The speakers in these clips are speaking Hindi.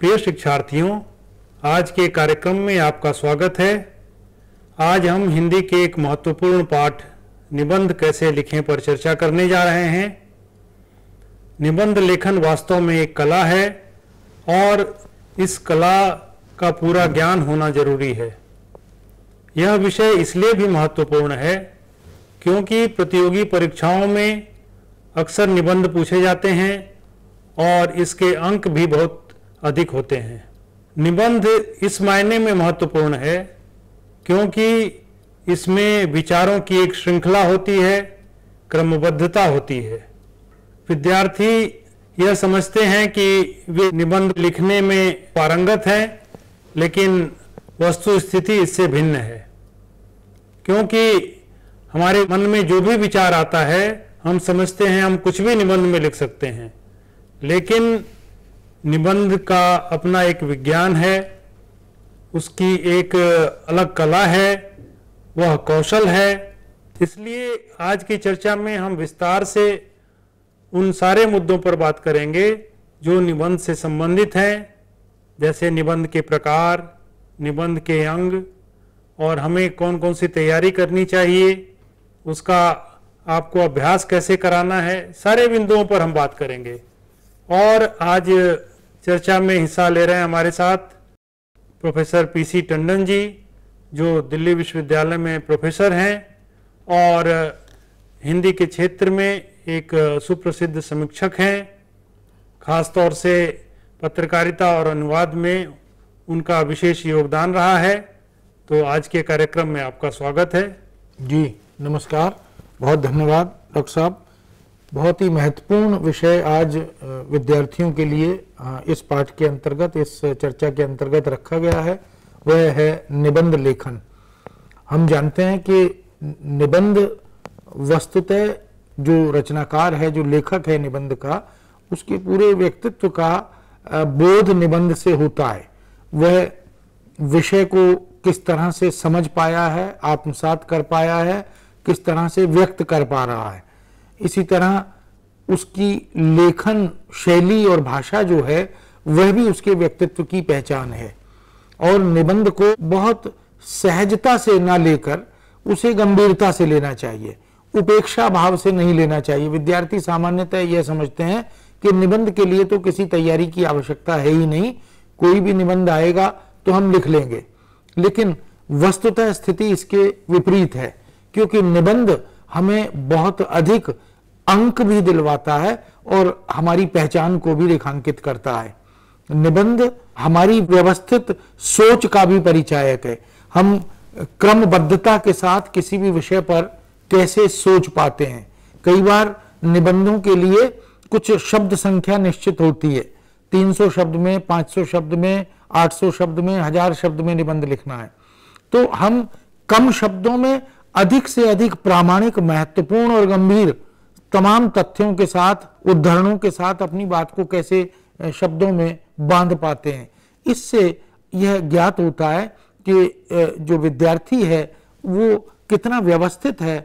प्रिय शिक्षार्थियों आज के कार्यक्रम में आपका स्वागत है आज हम हिंदी के एक महत्वपूर्ण पाठ निबंध कैसे लिखें पर चर्चा करने जा रहे हैं निबंध लेखन वास्तव में एक कला है और इस कला का पूरा ज्ञान होना जरूरी है यह विषय इसलिए भी महत्वपूर्ण है क्योंकि प्रतियोगी परीक्षाओं में अक्सर निबंध पूछे जाते हैं और इसके अंक भी बहुत अधिक होते हैं निबंध इस मायने में महत्वपूर्ण है क्योंकि इसमें विचारों की एक श्रृंखला होती है क्रमबद्धता होती है विद्यार्थी यह समझते हैं कि वे निबंध लिखने में पारंगत हैं लेकिन वस्तु स्थिति इससे भिन्न है क्योंकि हमारे मन में जो भी विचार आता है हम समझते हैं हम कुछ भी निबंध में लिख सकते हैं लेकिन निबंध का अपना एक विज्ञान है उसकी एक अलग कला है वह कौशल है इसलिए आज की चर्चा में हम विस्तार से उन सारे मुद्दों पर बात करेंगे जो निबंध से संबंधित हैं जैसे निबंध के प्रकार निबंध के अंग और हमें कौन कौन सी तैयारी करनी चाहिए उसका आपको अभ्यास कैसे कराना है सारे बिंदुओं पर हम बात करेंगे और आज चर्चा में हिस्सा ले रहे हैं हमारे साथ प्रोफेसर पीसी टंडन जी जो दिल्ली विश्वविद्यालय में प्रोफेसर हैं और हिंदी के क्षेत्र में एक सुप्रसिद्ध समीक्षक हैं खासतौर से पत्रकारिता और अनुवाद में उनका विशेष योगदान रहा है तो आज के कार्यक्रम में आपका स्वागत है जी नमस्कार बहुत धन्यवाद डॉक्टर साहब बहुत ही महत्वपूर्ण विषय आज विद्यार्थियों के लिए इस पाठ के अंतर्गत इस चर्चा के अंतर्गत रखा गया है वह है निबंध लेखन हम जानते हैं कि निबंध वस्तुतः जो रचनाकार है जो लेखक है निबंध का उसके पूरे व्यक्तित्व का बोध निबंध से होता है वह विषय को किस तरह से समझ पाया है आत्मसात कर पाया है किस तरह से व्यक्त कर पा रहा है इसी तरह उसकी लेखन शैली और भाषा जो है वह भी उसके व्यक्तित्व की पहचान है और निबंध को बहुत सहजता से ना लेकर उसे गंभीरता से लेना चाहिए उपेक्षा भाव से नहीं लेना चाहिए विद्यार्थी सामान्यतः यह समझते हैं कि निबंध के लिए तो किसी तैयारी की आवश्यकता है ही नहीं कोई भी निबंध आएगा तो हम लिख लेंगे लेकिन वस्तुतः स्थिति इसके विपरीत है क्योंकि निबंध हमें बहुत अधिक अंक भी दिलवाता है और हमारी पहचान को भी रेखांकित करता है निबंध हमारी व्यवस्थित सोच का भी परिचायक है हम क्रमबद्धता के साथ किसी भी विषय पर कैसे सोच पाते हैं कई बार निबंधों के लिए कुछ शब्द संख्या निश्चित होती है 300 शब्द में 500 शब्द में 800 शब्द में हजार शब्द में निबंध लिखना है तो हम कम शब्दों में अधिक से अधिक प्रामाणिक महत्वपूर्ण और गंभीर तमाम तथ्यों के साथ उदाहरणों के साथ अपनी बात को कैसे शब्दों में बांध पाते हैं इससे यह ज्ञात होता है कि जो विद्यार्थी है वो कितना व्यवस्थित है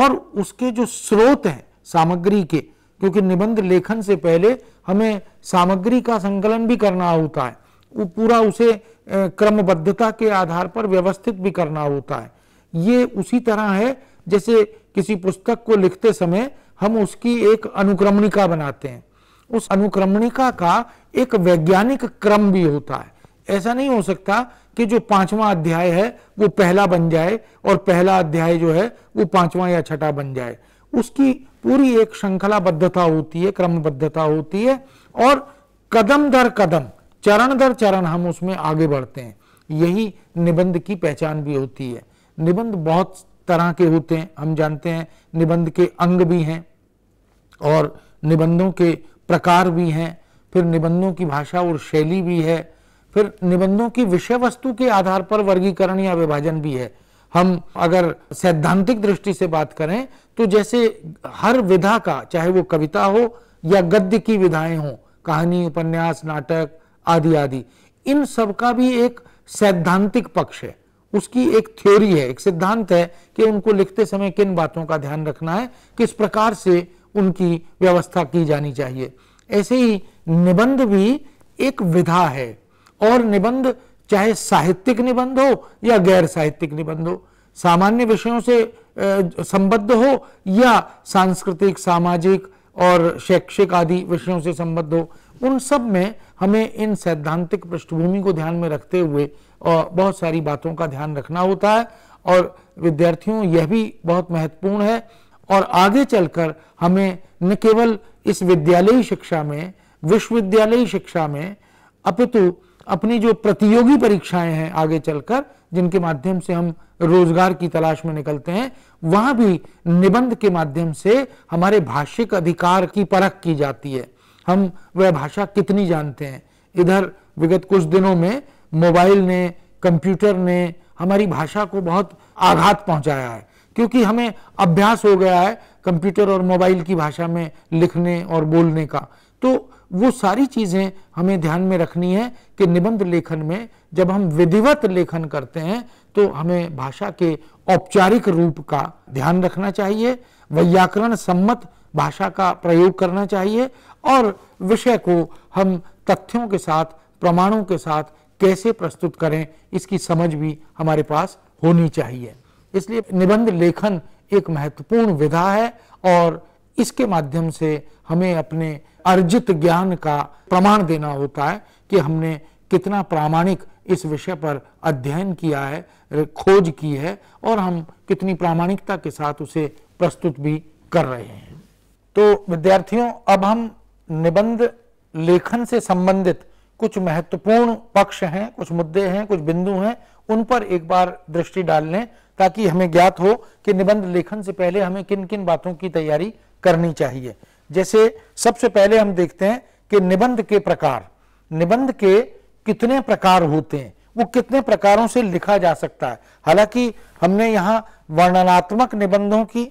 और उसके जो स्रोत हैं सामग्री के क्योंकि निबंध लेखन से पहले हमें सामग्री का संकलन भी करना होता है वो पूरा उसे क्रमबद्धता के आधार पर व्यवस्थित भी करना होता है ये उसी तरह है जैसे किसी पुस्तक को लिखते समय हम उसकी एक अनुक्रमणिका बनाते हैं उस अनुक्रमणिका का एक वैज्ञानिक क्रम भी होता है ऐसा नहीं हो सकता कि जो पांचवा अध्याय है वो पहला बन जाए और पहला अध्याय जो है वो पांचवा या छठा बन जाए उसकी पूरी एक श्रृंखलाबद्धता होती है क्रमबद्धता होती है और कदम दर कदम चरण दर चरण हम उसमें आगे बढ़ते हैं यही निबंध की पहचान भी होती है निबंध बहुत तरह के होते हैं हम जानते हैं निबंध के अंग भी हैं और निबंधों के प्रकार भी हैं फिर निबंधों की भाषा और शैली भी है फिर निबंधों की विषय वस्तु के आधार पर वर्गीकरण या विभाजन भी है हम अगर सैद्धांतिक दृष्टि से बात करें तो जैसे हर विधा का चाहे वो कविता हो या गद्य की विधाएं हो कहानी उपन्यास नाटक आदि आदि इन सब का भी एक सैद्धांतिक पक्ष है उसकी एक थ्योरी है एक सिद्धांत है कि उनको लिखते समय किन बातों का ध्यान रखना है किस प्रकार से उनकी व्यवस्था की जानी चाहिए ऐसे ही निबंध भी एक विधा है और निबंध चाहे साहित्यिक निबंध हो या गैर साहित्यिक निबंध हो सामान्य विषयों से संबद्ध हो या सांस्कृतिक सामाजिक और शैक्षिक आदि विषयों से संबद्ध हो उन सब में हमें इन सैद्धांतिक पृष्ठभूमि को ध्यान में रखते हुए और बहुत सारी बातों का ध्यान रखना होता है और विद्यार्थियों यह भी बहुत महत्वपूर्ण है और आगे चलकर हमें न केवल इस विद्यालयी शिक्षा में विश्वविद्यालयी शिक्षा में अपितु अपनी जो प्रतियोगी परीक्षाएं हैं आगे चलकर जिनके माध्यम से हम रोजगार की तलाश में निकलते हैं वहां भी निबंध के माध्यम से हमारे भाषिक अधिकार की परख की जाती है हम वह भाषा कितनी जानते हैं इधर विगत कुछ दिनों में मोबाइल ने कंप्यूटर ने हमारी भाषा को बहुत आघात पहुंचाया है क्योंकि हमें अभ्यास हो गया है कंप्यूटर और मोबाइल की भाषा में लिखने और बोलने का तो वो सारी चीज़ें हमें ध्यान में रखनी है कि निबंध लेखन में जब हम विधिवत लेखन करते हैं तो हमें भाषा के औपचारिक रूप का ध्यान रखना चाहिए व्याकरण सम्मत भाषा का प्रयोग करना चाहिए और विषय को हम तथ्यों के साथ प्रमाणों के साथ कैसे प्रस्तुत करें इसकी समझ भी हमारे पास होनी चाहिए इसलिए निबंध लेखन एक महत्वपूर्ण विधा है और इसके माध्यम से हमें अपने अर्जित ज्ञान का प्रमाण देना होता है कि हमने कितना प्रामाणिक इस विषय पर अध्ययन किया है खोज की है और हम कितनी प्रामाणिकता के साथ उसे प्रस्तुत भी कर रहे हैं तो विद्यार्थियों अब हम निबंध लेखन से संबंधित कुछ महत्वपूर्ण पक्ष हैं कुछ मुद्दे हैं कुछ बिंदु हैं उन पर एक बार दृष्टि डाल लें ताकि हमें ज्ञात हो कि निबंध लेखन से पहले हमें किन किन बातों की तैयारी करनी चाहिए जैसे सबसे पहले हम देखते हैं कि निबंध के प्रकार निबंध के कितने प्रकार होते हैं वो कितने प्रकारों से लिखा जा सकता है हालांकि हमने यहां वर्णनात्मक निबंधों की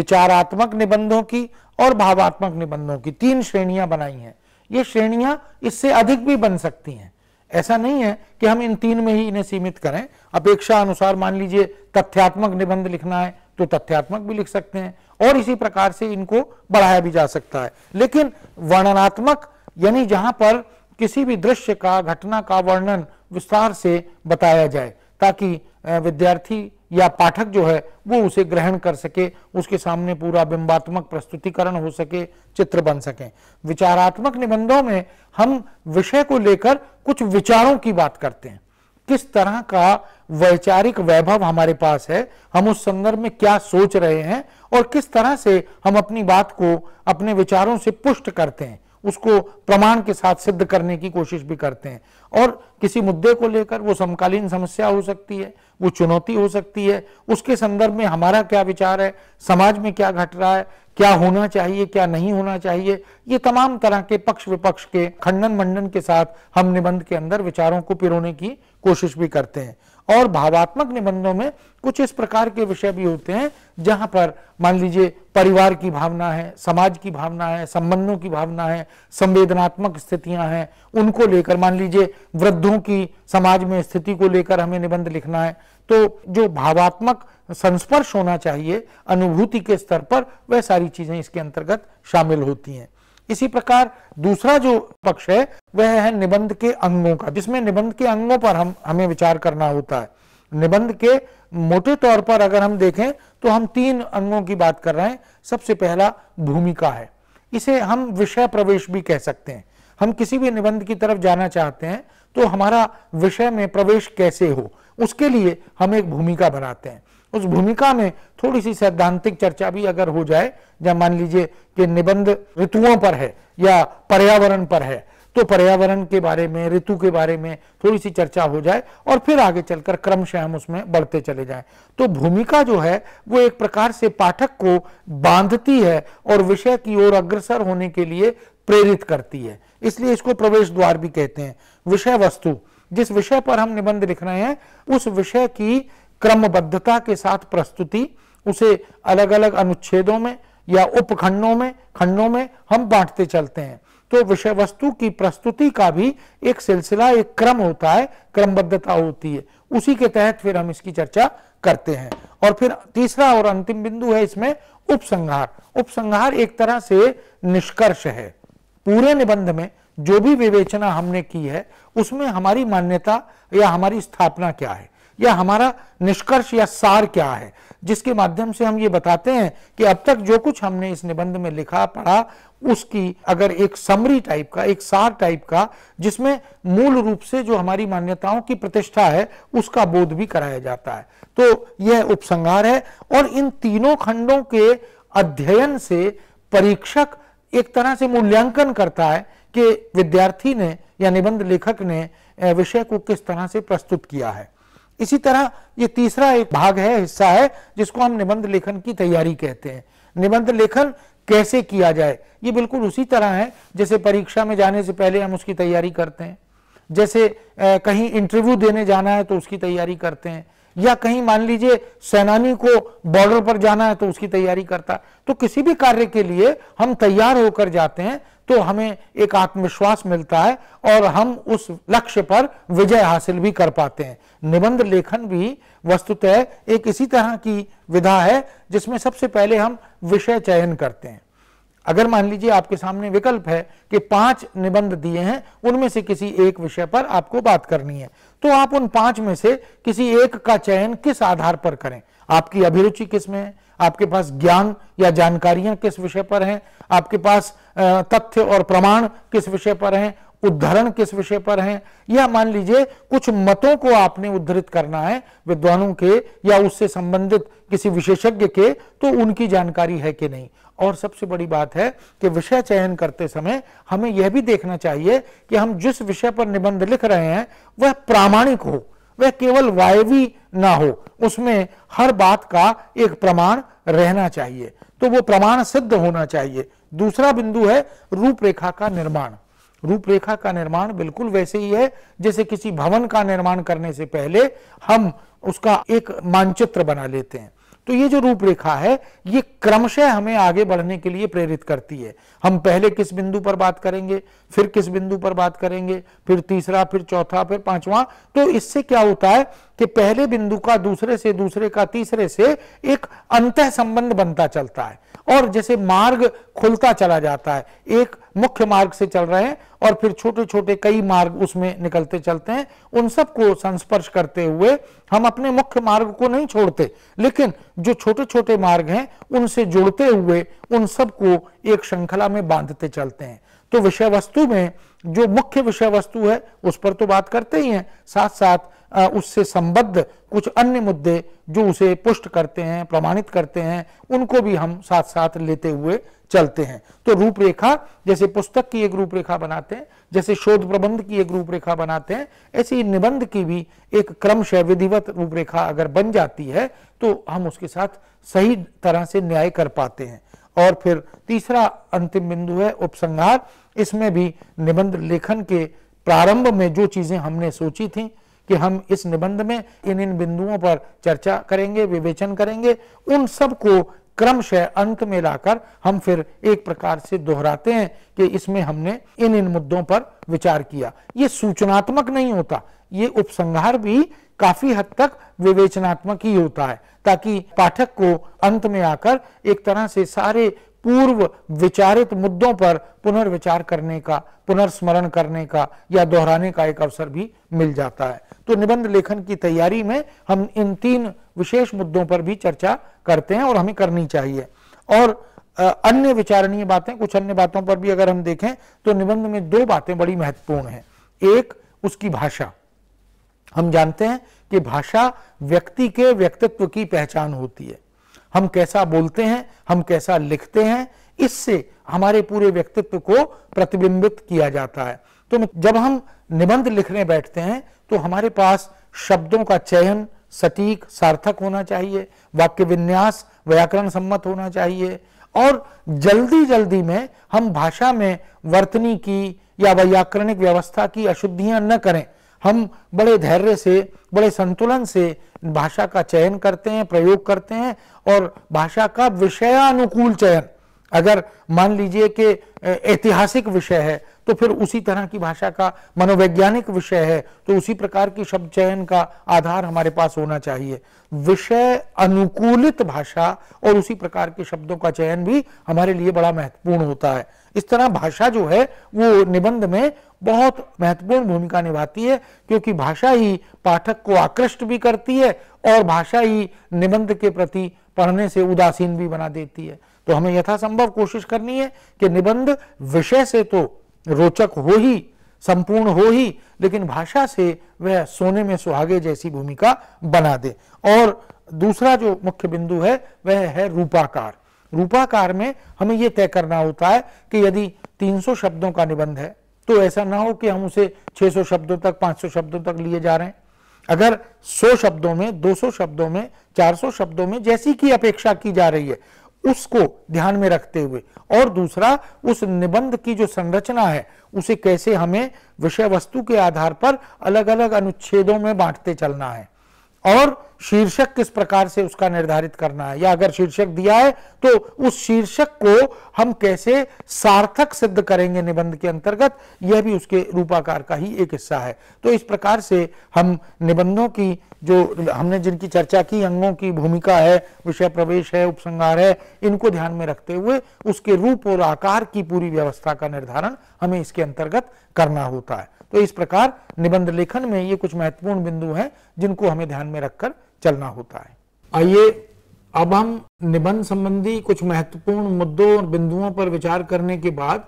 विचारात्मक निबंधों की और भावात्मक निबंधों की तीन श्रेणियां बनाई हैं ये श्रेणियां इससे अधिक भी बन सकती हैं ऐसा नहीं है कि हम इन तीन में ही इन्हें सीमित करें अपेक्षा अनुसार मान लीजिए तथ्यात्मक निबंध लिखना है तो तथ्यात्मक भी लिख सकते हैं और इसी प्रकार से इनको बढ़ाया भी जा सकता है लेकिन वर्णनात्मक यानी जहां पर किसी भी दृश्य का घटना का वर्णन विस्तार से बताया जाए ताकि विद्यार्थी या पाठक जो है वो उसे ग्रहण कर सके उसके सामने पूरा बिंबात्मक प्रस्तुतिकरण हो सके चित्र बन सके विचारात्मक निबंधों में हम विषय को लेकर कुछ विचारों की बात करते हैं किस तरह का वैचारिक वैभव हमारे पास है हम उस संदर्भ में क्या सोच रहे हैं और किस तरह से हम अपनी बात को अपने विचारों से पुष्ट करते हैं उसको प्रमाण के साथ सिद्ध करने की कोशिश भी करते हैं और किसी मुद्दे को लेकर वो समकालीन समस्या हो सकती है वो चुनौती हो सकती है उसके संदर्भ में हमारा क्या विचार है समाज में क्या घट रहा है क्या होना चाहिए क्या नहीं होना चाहिए ये तमाम तरह के पक्ष विपक्ष के खंडन मंडन के साथ हम निबंध के अंदर विचारों को पिरोने की कोशिश भी करते हैं और भावात्मक निबंधों में कुछ इस प्रकार के विषय भी होते हैं जहां पर मान लीजिए परिवार की भावना है समाज की भावना है संबंधों की भावना है संवेदनात्मक स्थितियां हैं उनको लेकर मान लीजिए वृद्धों की समाज में स्थिति को लेकर हमें निबंध लिखना है तो जो भावात्मक संस्पर्श होना चाहिए अनुभूति के स्तर पर वह सारी चीजें इसके अंतर्गत शामिल होती हैं इसी प्रकार दूसरा जो पक्ष है वह है निबंध के अंगों का जिसमें निबंध के अंगों पर हम हमें विचार करना होता है निबंध के मोटे तौर पर अगर हम देखें तो हम तीन अंगों की बात कर रहे हैं सबसे पहला भूमिका है इसे हम विषय प्रवेश भी कह सकते हैं हम किसी भी निबंध की तरफ जाना चाहते हैं तो हमारा विषय में प्रवेश कैसे हो उसके लिए हम एक भूमिका बनाते हैं उस भूमिका में थोड़ी सी सैद्धांतिक चर्चा भी अगर हो जाए जब मान लीजिए कि निबंध ऋतुओं पर है या पर्यावरण पर है तो पर्यावरण के बारे में ऋतु के बारे में थोड़ी सी चर्चा हो जाए और फिर आगे चलकर क्रमशः हम उसमें बढ़ते चले जाएं तो भूमिका जो है वो एक प्रकार से पाठक को बांधती है और विषय की ओर अग्रसर होने के लिए प्रेरित करती है इसलिए इसको प्रवेश द्वार भी कहते हैं विषय वस्तु जिस विषय पर हम निबंध लिख रहे हैं उस विषय की क्रमबद्धता के साथ प्रस्तुति उसे अलग अलग अनुच्छेदों में या उपखंडों में खंडों में हम बांटते चलते हैं तो विषय वस्तु की प्रस्तुति का भी एक सिलसिला एक क्रम होता है क्रमबद्धता होती है उसी के तहत फिर हम इसकी चर्चा करते हैं और फिर तीसरा और अंतिम बिंदु है इसमें उपसंहार उपसंहार एक तरह से निष्कर्ष है पूरे निबंध में जो भी विवेचना हमने की है उसमें हमारी मान्यता या हमारी स्थापना क्या है या हमारा निष्कर्ष या सार क्या है जिसके माध्यम से हम ये बताते हैं कि अब तक जो कुछ हमने इस निबंध में लिखा पढ़ा उसकी अगर एक समरी टाइप का एक सार टाइप का जिसमें मूल रूप से जो हमारी मान्यताओं की प्रतिष्ठा है उसका बोध भी कराया जाता है तो यह उपसंगार है और इन तीनों खंडों के अध्ययन से परीक्षक एक तरह से मूल्यांकन करता है कि विद्यार्थी ने या निबंध लेखक ने विषय को किस तरह से प्रस्तुत किया है इसी तरह ये तीसरा एक भाग है हिस्सा है जिसको हम निबंध लेखन की तैयारी कहते हैं निबंध लेखन कैसे किया जाए ये बिल्कुल उसी तरह है जैसे परीक्षा में जाने से पहले हम उसकी तैयारी करते हैं जैसे ए, कहीं इंटरव्यू देने जाना है तो उसकी तैयारी करते हैं या कहीं मान लीजिए सेनानी को बॉर्डर पर जाना है तो उसकी तैयारी करता है तो किसी भी कार्य के लिए हम तैयार होकर जाते हैं तो हमें एक आत्मविश्वास मिलता है और हम उस लक्ष्य पर विजय हासिल भी कर पाते हैं निबंध लेखन भी वस्तुतः एक इसी तरह की विधा है जिसमें सबसे पहले हम विषय चयन करते हैं अगर मान लीजिए आपके सामने विकल्प है कि पांच निबंध दिए हैं उनमें से किसी एक विषय पर आपको बात करनी है तो आप उन पांच में से किसी एक का चयन किस आधार पर करें आपकी अभिरुचि किस में है आपके पास ज्ञान या जानकारियां किस विषय पर हैं आपके पास तथ्य और प्रमाण किस विषय पर हैं उद्धरण किस विषय पर हैं या मान लीजिए कुछ मतों को आपने उद्धृत करना है विद्वानों के या उससे संबंधित किसी विशेषज्ञ के तो उनकी जानकारी है कि नहीं और सबसे बड़ी बात है कि विषय चयन करते समय हमें यह भी देखना चाहिए कि हम जिस विषय पर निबंध लिख रहे हैं वह प्रामाणिक हो वह केवल वायवी ना हो उसमें हर बात का एक प्रमाण रहना चाहिए तो वो प्रमाण सिद्ध होना चाहिए दूसरा बिंदु है रूपरेखा का निर्माण रूपरेखा का निर्माण बिल्कुल वैसे ही है जैसे किसी भवन का निर्माण करने से पहले हम उसका एक मानचित्र बना लेते हैं तो ये जो रूपरेखा है ये क्रमशः हमें आगे बढ़ने के लिए प्रेरित करती है हम पहले किस बिंदु पर बात करेंगे फिर किस बिंदु पर बात करेंगे फिर तीसरा फिर चौथा फिर पांचवा तो इससे क्या होता है कि पहले बिंदु का दूसरे से दूसरे का तीसरे से एक अंत संबंध बनता चलता है और जैसे मार्ग खुलता चला जाता है एक मुख्य मार्ग से चल रहे हैं और फिर छोटे छोटे कई मार्ग उसमें निकलते चलते हैं उन सब को संस्पर्श करते हुए हम अपने मुख्य मार्ग को नहीं छोड़ते लेकिन जो छोटे छोटे मार्ग हैं उनसे जुड़ते हुए उन सबको एक श्रृंखला में बांधते चलते हैं तो विषय वस्तु में जो मुख्य विषय वस्तु है उस पर तो बात करते ही हैं साथ साथ उससे संबद्ध कुछ अन्य मुद्दे जो उसे पुष्ट करते हैं प्रमाणित करते हैं उनको भी हम साथ साथ लेते हुए चलते हैं तो रूपरेखा जैसे पुस्तक की एक रूपरेखा बनाते हैं जैसे शोध प्रबंध की एक रूपरेखा बनाते हैं ऐसी निबंध की भी एक क्रमशः विधिवत रूपरेखा अगर बन जाती है तो हम उसके साथ सही तरह से न्याय कर पाते हैं और फिर तीसरा अंतिम बिंदु है उपसंहार इसमें भी निबंध लेखन के प्रारंभ में जो चीजें हमने सोची थी कि हम इस निबंध में इन इन बिंदुओं पर चर्चा करेंगे विवेचन करेंगे उन सब को क्रमशः अंत में लाकर हम फिर एक प्रकार से दोहराते हैं कि इसमें हमने इन इन मुद्दों पर विचार किया ये सूचनात्मक नहीं होता ये उपसंहार भी काफी हद तक विवेचनात्मक ही होता है ताकि पाठक को अंत में आकर एक तरह से सारे पूर्व विचारित मुद्दों पर पुनर्विचार करने का पुनर्स्मरण करने का या दोहराने का एक अवसर भी मिल जाता है तो निबंध लेखन की तैयारी में हम इन तीन विशेष मुद्दों पर भी चर्चा करते हैं और हमें करनी चाहिए और अन्य विचारणीय बातें कुछ अन्य बातों पर भी अगर हम देखें तो निबंध में दो बातें बड़ी महत्वपूर्ण हैं एक उसकी भाषा हम जानते हैं कि भाषा व्यक्ति के व्यक्तित्व की पहचान होती है हम कैसा बोलते हैं हम कैसा लिखते हैं इससे हमारे पूरे व्यक्तित्व को प्रतिबिंबित किया जाता है तो जब हम निबंध लिखने बैठते हैं तो हमारे पास शब्दों का चयन सटीक सार्थक होना चाहिए वाक्य विन्यास व्याकरण सम्मत होना चाहिए और जल्दी जल्दी में हम भाषा में वर्तनी की या व्याकरणिक व्यवस्था की अशुद्धियां न करें हम बड़े धैर्य से बड़े संतुलन से भाषा का चयन करते हैं प्रयोग करते हैं और भाषा का विषयानुकूल चयन अगर मान लीजिए कि ऐतिहासिक विषय है तो फिर उसी तरह की भाषा का मनोवैज्ञानिक विषय है तो उसी प्रकार की शब्द चयन का आधार हमारे पास होना चाहिए विषय अनुकूलित भाषा और उसी प्रकार के शब्दों का चयन भी हमारे लिए बड़ा महत्वपूर्ण होता है इस तरह भाषा जो है वो निबंध में बहुत महत्वपूर्ण भूमिका निभाती है क्योंकि भाषा ही पाठक को आकृष्ट भी करती है और भाषा ही निबंध के प्रति पढ़ने से उदासीन भी बना देती है तो हमें यथासंभव कोशिश करनी है कि निबंध विषय से तो रोचक हो ही संपूर्ण हो ही लेकिन भाषा से वह सोने में सुहागे जैसी भूमिका बना दे और दूसरा जो मुख्य बिंदु है वह है रूपाकार रूपाकार में हमें यह तय करना होता है कि यदि 300 शब्दों का निबंध है तो ऐसा ना हो कि हम उसे 600 शब्दों तक 500 शब्दों तक लिए जा रहे हैं अगर 100 शब्दों में 200 शब्दों में 400 शब्दों में जैसी की अपेक्षा की जा रही है उसको ध्यान में रखते हुए और दूसरा उस निबंध की जो संरचना है उसे कैसे हमें विषय वस्तु के आधार पर अलग अलग अनुच्छेदों में बांटते चलना है और शीर्षक किस प्रकार से उसका निर्धारित करना है या अगर शीर्षक दिया है तो उस शीर्षक को हम कैसे सार्थक सिद्ध करेंगे निबंध के अंतर्गत यह भी उसके रूपाकार का ही एक हिस्सा है तो इस प्रकार से हम निबंधों की जो हमने जिनकी चर्चा की अंगों की भूमिका है विषय प्रवेश है उपसंहार है इनको ध्यान में रखते हुए उसके रूप और आकार की पूरी व्यवस्था का निर्धारण हमें इसके अंतर्गत करना होता है तो इस प्रकार निबंध लेखन में ये कुछ महत्वपूर्ण बिंदु हैं जिनको हमें ध्यान में रखकर चलना होता है आइए अब हम निबंध संबंधी कुछ महत्वपूर्ण मुद्दों और बिंदुओं पर विचार करने के बाद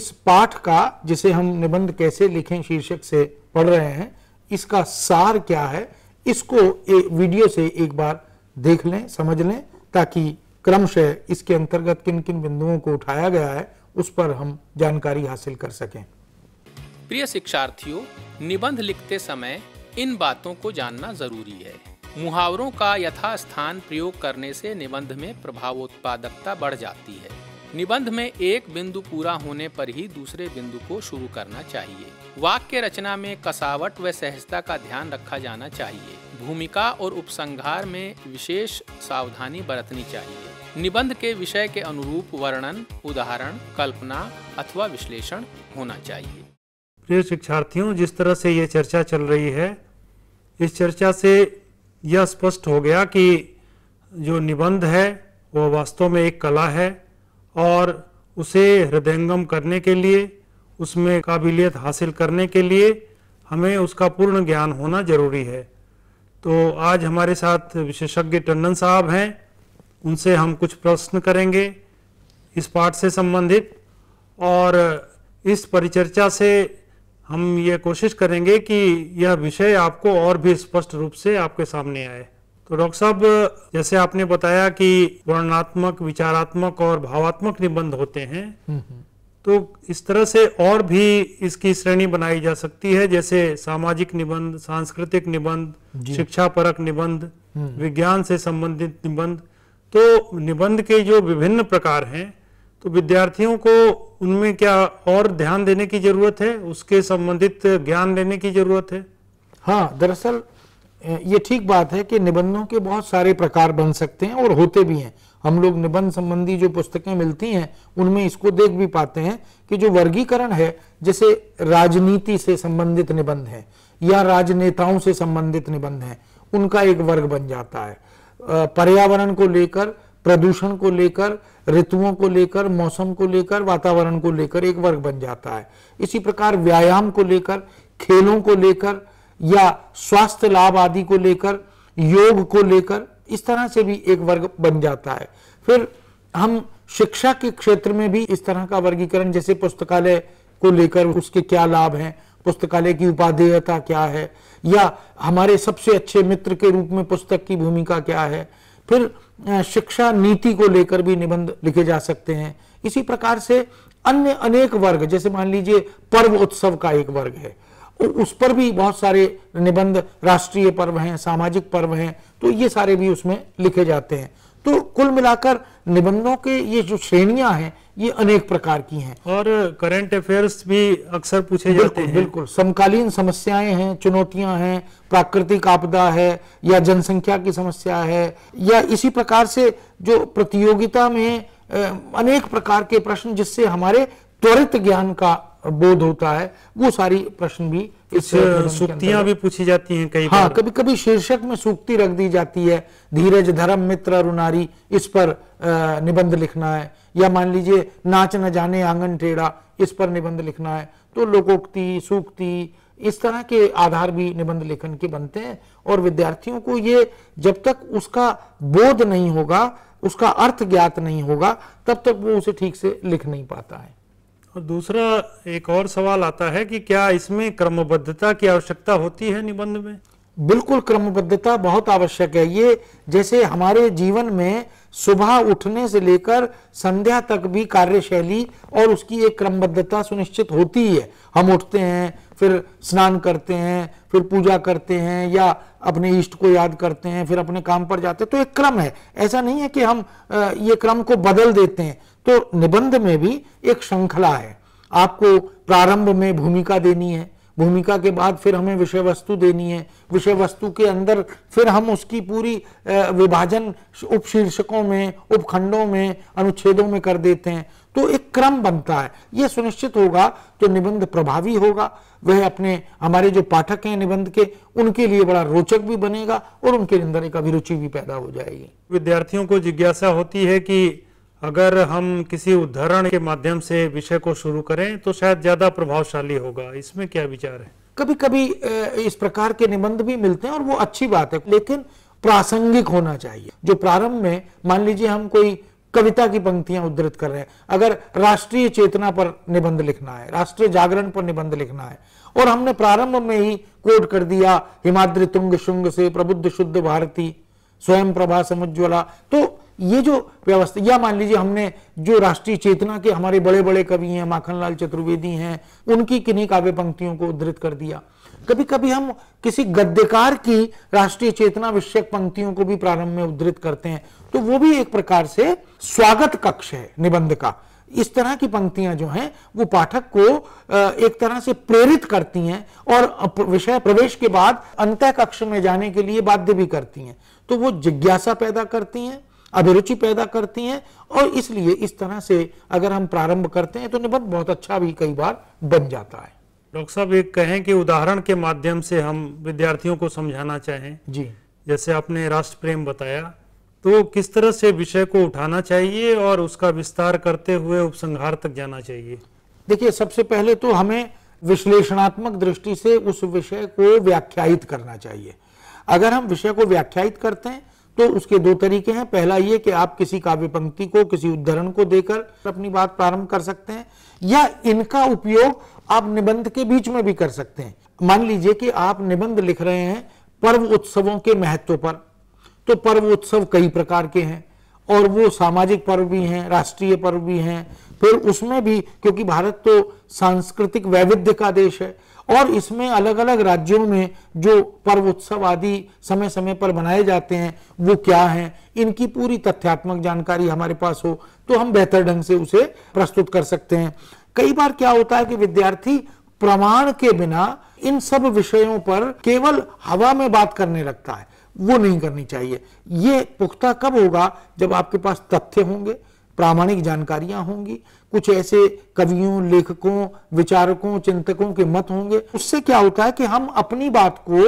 इस पाठ का जिसे हम निबंध कैसे लिखें शीर्षक से पढ़ रहे हैं इसका सार क्या है इसको एक वीडियो से एक बार देख लें समझ लें ताकि क्रमशः इसके अंतर्गत किन किन बिंदुओं को उठाया गया है उस पर हम जानकारी हासिल कर सकें प्रिय शिक्षार्थियों निबंध लिखते समय इन बातों को जानना जरूरी है मुहावरों का यथास्थान प्रयोग करने से निबंध में प्रभावोत्पादकता बढ़ जाती है निबंध में एक बिंदु पूरा होने पर ही दूसरे बिंदु को शुरू करना चाहिए वाक्य रचना में कसावट व सहजता का ध्यान रखा जाना चाहिए भूमिका और उपसंहार में विशेष सावधानी बरतनी चाहिए निबंध के विषय के अनुरूप वर्णन उदाहरण कल्पना अथवा विश्लेषण होना चाहिए प्रिय शिक्षार्थियों जिस तरह से ये चर्चा चल रही है इस चर्चा से यह स्पष्ट हो गया कि जो निबंध है वह वास्तव में एक कला है और उसे हृदयंगम करने के लिए उसमें काबिलियत हासिल करने के लिए हमें उसका पूर्ण ज्ञान होना जरूरी है तो आज हमारे साथ विशेषज्ञ टंडन साहब हैं उनसे हम कुछ प्रश्न करेंगे इस पाठ से संबंधित और इस परिचर्चा से हम ये कोशिश करेंगे कि यह विषय आपको और भी स्पष्ट रूप से आपके सामने आए तो डॉक्टर साहब जैसे आपने बताया कि वर्णात्मक विचारात्मक और भावात्मक निबंध होते हैं हम्म, हम्म। तो इस तरह से और भी इसकी श्रेणी बनाई जा सकती है जैसे सामाजिक निबंध सांस्कृतिक निबंध शिक्षा परक निबंध हम्म। विज्ञान से संबंधित निबंध तो निबंध के जो विभिन्न प्रकार हैं तो विद्यार्थियों को उनमें क्या और ध्यान देने की जरूरत है उसके संबंधित ज्ञान लेने की जरूरत है हाँ दरअसल ये ठीक बात है कि निबंधों के बहुत सारे प्रकार बन सकते हैं और होते भी हैं हम लोग निबंध संबंधी जो पुस्तकें मिलती हैं उनमें इसको देख भी पाते हैं कि जो वर्गीकरण है जैसे राजनीति से संबंधित निबंध है या राजनेताओं से संबंधित निबंध है उनका एक वर्ग बन जाता है पर्यावरण को लेकर प्रदूषण को लेकर ऋतुओं को लेकर मौसम को लेकर वातावरण को लेकर एक वर्ग बन जाता है इसी प्रकार व्यायाम को लेकर खेलों को लेकर या स्वास्थ्य लाभ आदि को लेकर योग को लेकर इस तरह से भी एक वर्ग बन जाता है फिर हम शिक्षा के क्षेत्र में भी इस तरह का वर्गीकरण जैसे पुस्तकालय को लेकर उसके क्या लाभ हैं पुस्तकालय की उपाधेयता क्या है या हमारे सबसे अच्छे मित्र के रूप में पुस्तक की भूमिका क्या है फिर शिक्षा नीति को लेकर भी निबंध लिखे जा सकते हैं इसी प्रकार से अन्य अनेक वर्ग जैसे मान लीजिए पर्व उत्सव का एक वर्ग है उस पर भी बहुत सारे निबंध राष्ट्रीय पर्व हैं सामाजिक पर्व हैं तो ये सारे भी उसमें लिखे जाते हैं तो कुल मिलाकर निबंधों के ये जो श्रेणियां हैं ये अनेक प्रकार की हैं और करंट अफेयर्स भी अक्सर पूछे बिल्कुल, जाते हैं बिल्कुल समकालीन समस्याएं हैं चुनौतियां हैं प्राकृतिक आपदा है या जनसंख्या की समस्या है या इसी प्रकार से जो प्रतियोगिता में अनेक प्रकार के प्रश्न जिससे हमारे त्वरित ज्ञान का बोध होता है वो सारी प्रश्न भी इस सूक्तियां भी पूछी जाती हैं कई हाँ कभी कभी शीर्षक में सूक्ति रख दी जाती है धीरज धर्म मित्र अरुणारी इस पर निबंध लिखना है या मान लीजिए नाच न जाने आंगन टेढ़ा इस पर निबंध लिखना है तो लोकोक्ति सूक्ति इस तरह के आधार भी निबंध लेखन के बनते हैं और विद्यार्थियों को ये जब तक उसका बोध नहीं होगा उसका अर्थ ज्ञात नहीं होगा तब तक वो उसे ठीक से लिख नहीं पाता है और दूसरा एक और सवाल आता है कि क्या इसमें क्रमबद्धता की आवश्यकता होती है निबंध में बिल्कुल क्रमबद्धता बहुत आवश्यक है ये जैसे हमारे जीवन में सुबह उठने से लेकर संध्या तक भी कार्यशैली और उसकी एक क्रमबद्धता सुनिश्चित होती है हम उठते हैं फिर स्नान करते हैं फिर पूजा करते हैं या अपने इष्ट को याद करते हैं फिर अपने काम पर जाते हैं तो एक क्रम है ऐसा नहीं है कि हम ये क्रम को बदल देते हैं तो निबंध में भी एक श्रृंखला है आपको प्रारंभ में भूमिका देनी है भूमिका के बाद फिर हमें विषय वस्तु देनी है विषय वस्तु के अंदर फिर हम उसकी पूरी विभाजन उपशीर्षकों में उपखंडों में अनुच्छेदों में कर देते हैं तो एक क्रम बनता है यह सुनिश्चित होगा तो निबंध प्रभावी होगा वह अपने हमारे जो पाठक हैं निबंध के उनके लिए बड़ा रोचक भी बनेगा और उनके अंदर एक अभिरुचि भी पैदा हो जाएगी विद्यार्थियों को जिज्ञासा होती है कि अगर हम किसी उदाहरण के माध्यम से विषय को शुरू करें तो शायद ज्यादा प्रभावशाली होगा इसमें क्या विचार है कभी कभी इस प्रकार के निबंध भी मिलते हैं और वो अच्छी बात है लेकिन प्रासंगिक होना चाहिए जो प्रारंभ में मान लीजिए हम कोई कविता की पंक्तियां उद्धृत कर रहे हैं अगर राष्ट्रीय चेतना पर निबंध लिखना है राष्ट्रीय जागरण पर निबंध लिखना है और हमने प्रारंभ में ही कोट कर दिया हिमाद्री तुंग शुंग से प्रबुद्ध शुद्ध भारती स्वयं प्रभा समुज्वला तो ये जो व्यवस्था या मान लीजिए हमने जो राष्ट्रीय चेतना के हमारे बड़े बड़े कवि हैं माखनलाल चतुर्वेदी हैं उनकी किन्हीं काव्य पंक्तियों को उद्धृत कर दिया कभी कभी हम किसी गद्यकार की राष्ट्रीय चेतना विषयक पंक्तियों को भी प्रारंभ में उद्धृत करते हैं तो वो भी एक प्रकार से स्वागत कक्ष है निबंध का इस तरह की पंक्तियां जो हैं वो पाठक को एक तरह से प्रेरित करती हैं और विषय प्रवेश के बाद अंत कक्ष में जाने के लिए बाध्य भी करती हैं तो वो जिज्ञासा पैदा करती हैं अभिरुचि पैदा करती हैं और इसलिए इस तरह से अगर हम प्रारंभ करते हैं तो निबंध बहुत अच्छा भी कई बार बन जाता है डॉक्टर साहब एक कहें कि उदाहरण के माध्यम से हम विद्यार्थियों को समझाना चाहें जी जैसे आपने राष्ट्र प्रेम बताया तो किस तरह से विषय को उठाना चाहिए और उसका विस्तार करते हुए उपसंहार तक जाना चाहिए देखिए सबसे पहले तो हमें विश्लेषणात्मक दृष्टि से उस विषय को व्याख्यायित करना चाहिए अगर हम विषय को व्याख्यायित करते हैं तो उसके दो तरीके हैं पहला ये कि आप किसी काव्य पंक्ति को किसी उद्धरण को देकर अपनी बात प्रारंभ कर सकते हैं या इनका उपयोग आप निबंध के बीच में भी कर सकते हैं मान लीजिए कि आप निबंध लिख रहे हैं पर्व उत्सवों के महत्व पर तो पर्व उत्सव कई प्रकार के हैं और वो सामाजिक पर्व भी हैं राष्ट्रीय पर्व भी हैं फिर उसमें भी क्योंकि भारत तो सांस्कृतिक वैविध्य का देश है और इसमें अलग अलग राज्यों में जो पर्व उत्सव आदि समय समय पर मनाए जाते हैं वो क्या हैं इनकी पूरी तथ्यात्मक जानकारी हमारे पास हो तो हम बेहतर ढंग से उसे प्रस्तुत कर सकते हैं कई बार क्या होता है कि विद्यार्थी प्रमाण के बिना इन सब विषयों पर केवल हवा में बात करने लगता है वो नहीं करनी चाहिए ये पुख्ता कब होगा जब आपके पास तथ्य होंगे प्रामाणिक जानकारियां होंगी कुछ ऐसे कवियों लेखकों विचारकों चिंतकों के मत होंगे उससे क्या होता है कि हम अपनी बात को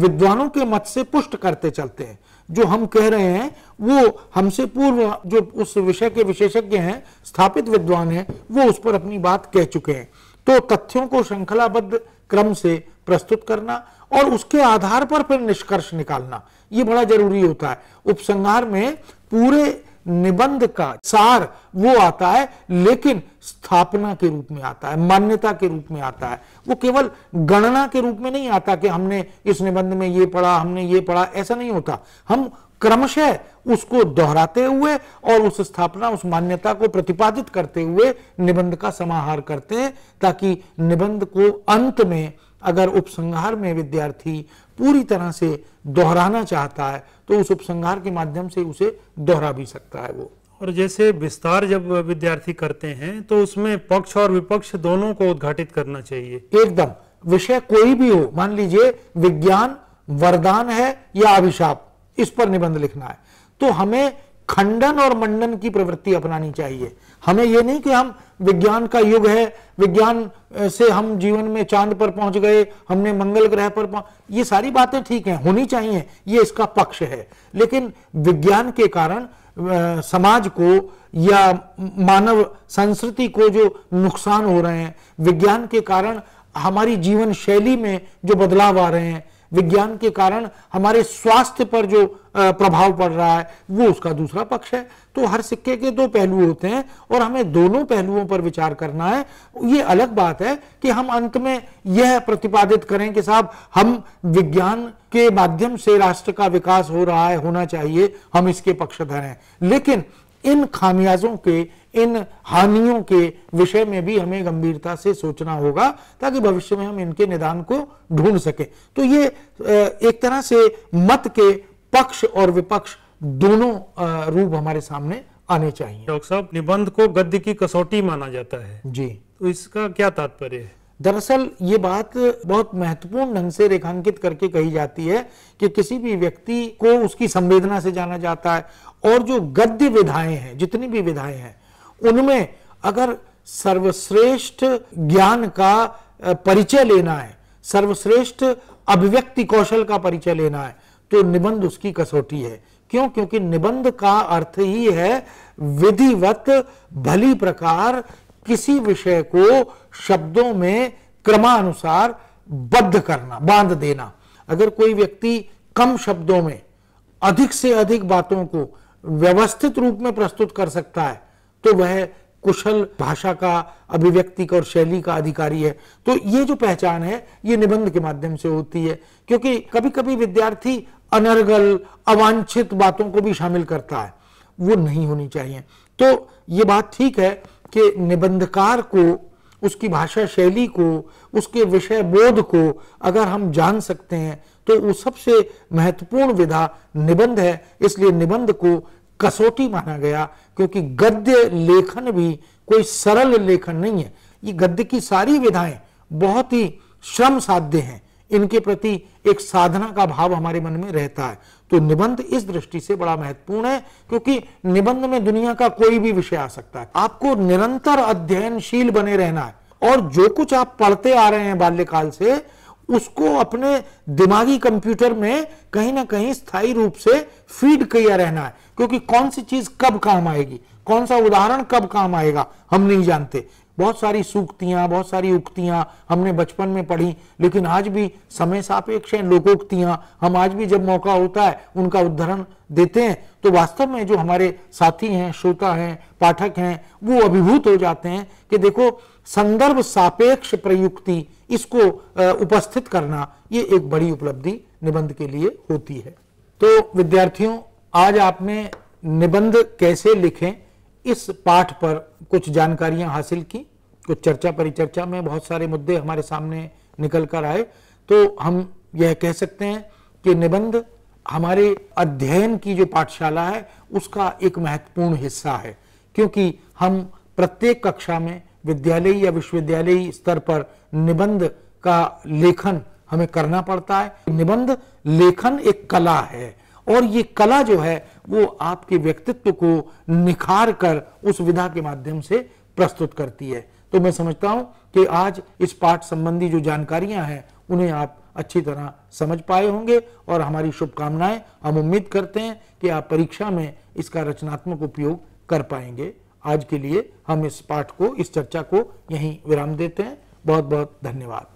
विद्वानों के मत से पुष्ट करते चलते हैं जो हम कह रहे हैं वो हमसे पूर्व जो उस विषय के विशेषज्ञ हैं स्थापित विद्वान हैं वो उस पर अपनी बात कह चुके हैं तो तथ्यों को श्रृंखलाबद्ध क्रम से प्रस्तुत करना और उसके आधार पर फिर निष्कर्ष निकालना ये बड़ा जरूरी होता है उपसंहार में पूरे निबंध का सार वो आता है लेकिन स्थापना के रूप में आता है मान्यता के रूप में आता है वो केवल गणना के रूप में नहीं आता कि हमने इस निबंध में ये पढ़ा हमने ये पढ़ा ऐसा नहीं होता हम क्रमशः उसको दोहराते हुए और उस स्थापना उस मान्यता को प्रतिपादित करते हुए निबंध का समाहार करते हैं ताकि निबंध को अंत में अगर उपसंहार में विद्यार्थी पूरी तरह से दोहराना चाहता है तो उस उपसंहार के माध्यम से उसे दोहरा भी सकता है वो और जैसे विस्तार जब विद्यार्थी करते हैं तो उसमें पक्ष और विपक्ष दोनों को उद्घाटित करना चाहिए एकदम विषय कोई भी हो मान लीजिए विज्ञान वरदान है या अभिशाप इस पर निबंध लिखना है तो हमें खंडन और मंडन की प्रवृत्ति अपनानी चाहिए हमें यह नहीं कि हम विज्ञान का युग है विज्ञान से हम जीवन में चांद पर पहुंच गए हमने मंगल ग्रह पर पहुंच ये सारी बातें ठीक हैं होनी चाहिए ये इसका पक्ष है लेकिन विज्ञान के कारण समाज को या मानव संस्कृति को जो नुकसान हो रहे हैं विज्ञान के कारण हमारी जीवन शैली में जो बदलाव आ रहे हैं विज्ञान के कारण हमारे स्वास्थ्य पर जो प्रभाव पड़ रहा है वो उसका दूसरा पक्ष है तो हर सिक्के के दो पहलू होते हैं और हमें दोनों पहलुओं पर विचार करना है ये अलग बात है कि हम अंत में यह प्रतिपादित करें कि साहब हम विज्ञान के माध्यम से राष्ट्र का विकास हो रहा है होना चाहिए हम इसके पक्षधर हैं लेकिन इन खामियाजों के इन हानियों के विषय में भी हमें गंभीरता से सोचना होगा ताकि भविष्य में हम इनके निदान को ढूंढ सके तो ये एक तरह से मत के पक्ष और विपक्ष दोनों रूप हमारे सामने आने चाहिए डॉक्टर साहब निबंध को गद्य की कसौटी माना जाता है जी तो इसका क्या तात्पर्य है दरअसल ये बात बहुत महत्वपूर्ण ढंग से रेखांकित करके कही जाती है कि किसी भी व्यक्ति को उसकी संवेदना से जाना जाता है और जो गद्य विधाएं हैं जितनी भी विधाएं हैं उनमें अगर सर्वश्रेष्ठ ज्ञान का परिचय लेना है सर्वश्रेष्ठ अभिव्यक्ति कौशल का परिचय लेना है तो निबंध उसकी कसौटी है क्यों क्योंकि निबंध का अर्थ ही है विधिवत भली प्रकार किसी विषय को शब्दों में क्रमानुसार बद्ध करना बांध देना अगर कोई व्यक्ति कम शब्दों में अधिक से अधिक बातों को व्यवस्थित रूप में प्रस्तुत कर सकता है तो वह कुशल भाषा का अभिव्यक्ति का और शैली का अधिकारी है तो ये जो पहचान है ये निबंध के माध्यम से होती है क्योंकि कभी कभी विद्यार्थी अनर्गल अवांछित बातों को भी शामिल करता है वो नहीं होनी चाहिए तो ये बात ठीक है कि निबंधकार को उसकी भाषा शैली को उसके विषय बोध को अगर हम जान सकते हैं तो वो सबसे महत्वपूर्ण विधा निबंध है इसलिए निबंध को कसौटी माना गया क्योंकि गद्य लेखन भी कोई सरल लेखन नहीं है ये गद्य की सारी विधाएं बहुत ही श्रम साध्य हैं इनके प्रति एक साधना का भाव हमारे मन में रहता है तो निबंध इस दृष्टि से बड़ा महत्वपूर्ण है क्योंकि निबंध में दुनिया का कोई भी विषय आ सकता है आपको निरंतर अध्ययनशील बने रहना है और जो कुछ आप पढ़ते आ रहे हैं बाल्यकाल से उसको अपने दिमागी कंप्यूटर में कहीं ना कहीं स्थायी रूप से फीड किया रहना है क्योंकि कौन सी चीज कब काम आएगी कौन सा उदाहरण कब काम आएगा हम नहीं जानते बहुत सारी सूक्तियां बहुत सारी उक्तियां हमने बचपन में पढ़ी लेकिन आज भी समय सापेक्ष हैं लोकोक्तियां हम आज भी जब मौका होता है उनका उदाहरण देते हैं तो वास्तव में जो हमारे साथी हैं श्रोता हैं पाठक हैं वो अभिभूत हो जाते हैं कि देखो संदर्भ सापेक्ष प्रयुक्ति इसको उपस्थित करना ये एक बड़ी उपलब्धि निबंध के लिए होती है तो विद्यार्थियों आज आपने निबंध कैसे लिखें इस पाठ पर कुछ जानकारियां हासिल की कुछ चर्चा परिचर्चा में बहुत सारे मुद्दे हमारे सामने निकल कर आए तो हम यह कह सकते हैं कि निबंध हमारे अध्ययन की जो पाठशाला है उसका एक महत्वपूर्ण हिस्सा है क्योंकि हम प्रत्येक कक्षा में विद्यालय या विश्वविद्यालय स्तर पर निबंध का लेखन हमें करना पड़ता है निबंध लेखन एक कला है और ये कला जो है वो आपके व्यक्तित्व को निखार कर उस विधा के माध्यम से प्रस्तुत करती है तो मैं समझता हूं कि आज इस पाठ संबंधी जो जानकारियां हैं उन्हें आप अच्छी तरह समझ पाए होंगे और हमारी शुभकामनाएं हम उम्मीद करते हैं कि आप परीक्षा में इसका रचनात्मक उपयोग कर पाएंगे आज के लिए हम इस पाठ को इस चर्चा को यहीं विराम देते हैं बहुत बहुत धन्यवाद